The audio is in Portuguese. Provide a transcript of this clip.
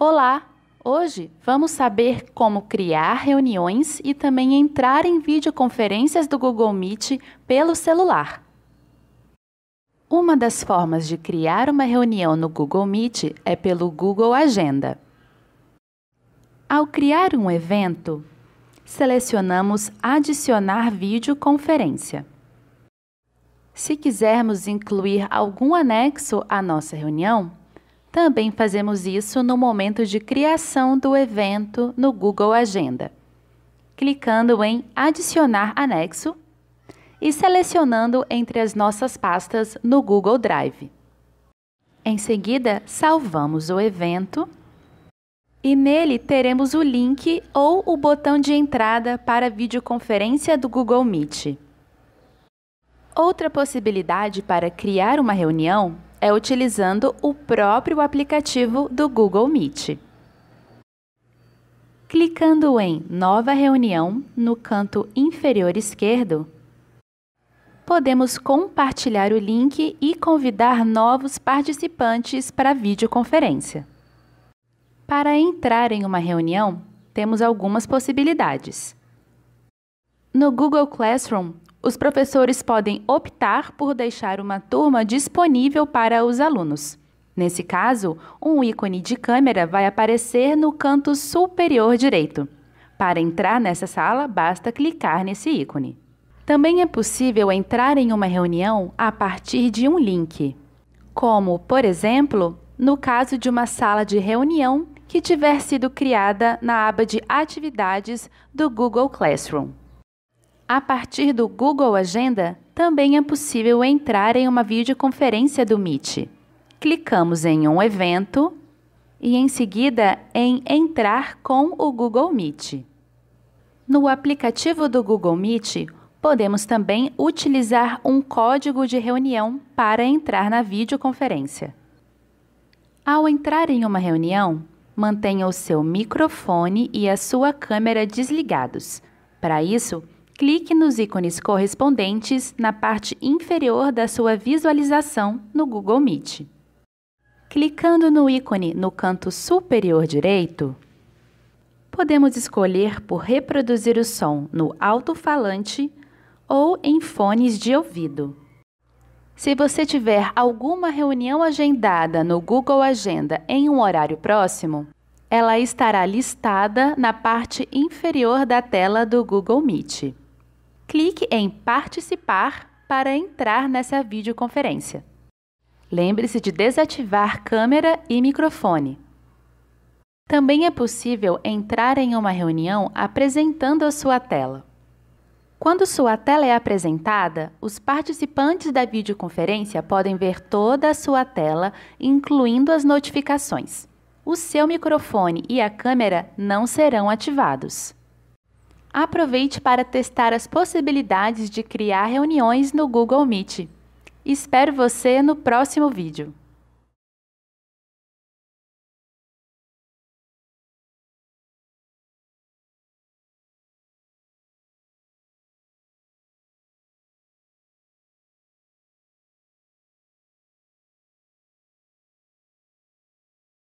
Olá! Hoje vamos saber como criar reuniões e também entrar em videoconferências do Google Meet pelo celular. Uma das formas de criar uma reunião no Google Meet é pelo Google Agenda. Ao criar um evento, selecionamos Adicionar videoconferência. Se quisermos incluir algum anexo à nossa reunião, também fazemos isso no momento de criação do evento no Google Agenda, clicando em Adicionar anexo e selecionando entre as nossas pastas no Google Drive. Em seguida, salvamos o evento e nele teremos o link ou o botão de entrada para a videoconferência do Google Meet. Outra possibilidade para criar uma reunião é utilizando o próprio aplicativo do Google Meet. Clicando em Nova reunião no canto inferior esquerdo, podemos compartilhar o link e convidar novos participantes para videoconferência. Para entrar em uma reunião, temos algumas possibilidades. No Google Classroom, os professores podem optar por deixar uma turma disponível para os alunos. Nesse caso, um ícone de câmera vai aparecer no canto superior direito. Para entrar nessa sala, basta clicar nesse ícone. Também é possível entrar em uma reunião a partir de um link, como, por exemplo, no caso de uma sala de reunião que tiver sido criada na aba de atividades do Google Classroom. A partir do Google Agenda, também é possível entrar em uma videoconferência do Meet. Clicamos em um evento e em seguida em Entrar com o Google Meet. No aplicativo do Google Meet, podemos também utilizar um código de reunião para entrar na videoconferência. Ao entrar em uma reunião, mantenha o seu microfone e a sua câmera desligados. Para isso, clique nos ícones correspondentes na parte inferior da sua visualização no Google Meet. Clicando no ícone no canto superior direito, podemos escolher por reproduzir o som no alto-falante ou em fones de ouvido. Se você tiver alguma reunião agendada no Google Agenda em um horário próximo, ela estará listada na parte inferior da tela do Google Meet clique em Participar para entrar nessa videoconferência. Lembre-se de desativar câmera e microfone. Também é possível entrar em uma reunião apresentando a sua tela. Quando sua tela é apresentada, os participantes da videoconferência podem ver toda a sua tela, incluindo as notificações. O seu microfone e a câmera não serão ativados. Aproveite para testar as possibilidades de criar reuniões no Google Meet. Espero você no próximo vídeo.